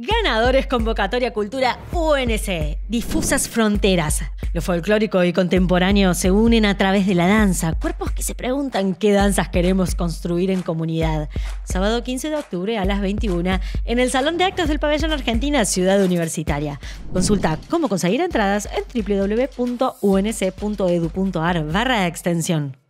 Ganadores Convocatoria Cultura UNC. Difusas fronteras. Lo folclórico y contemporáneo se unen a través de la danza. Cuerpos que se preguntan qué danzas queremos construir en comunidad. Sábado 15 de octubre a las 21 en el Salón de Actos del Pabellón Argentina, Ciudad Universitaria. Consulta cómo conseguir entradas en www.unc.edu.ar barra extensión.